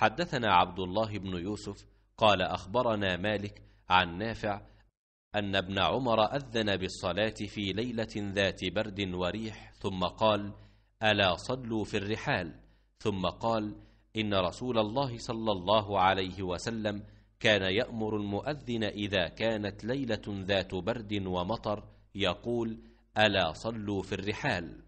حدثنا عبد الله بن يوسف قال أخبرنا مالك عن نافع أن ابن عمر أذن بالصلاة في ليلة ذات برد وريح ثم قال ألا صلوا في الرحال ثم قال إن رسول الله صلى الله عليه وسلم كان يأمر المؤذن إذا كانت ليلة ذات برد ومطر يقول ألا صلوا في الرحال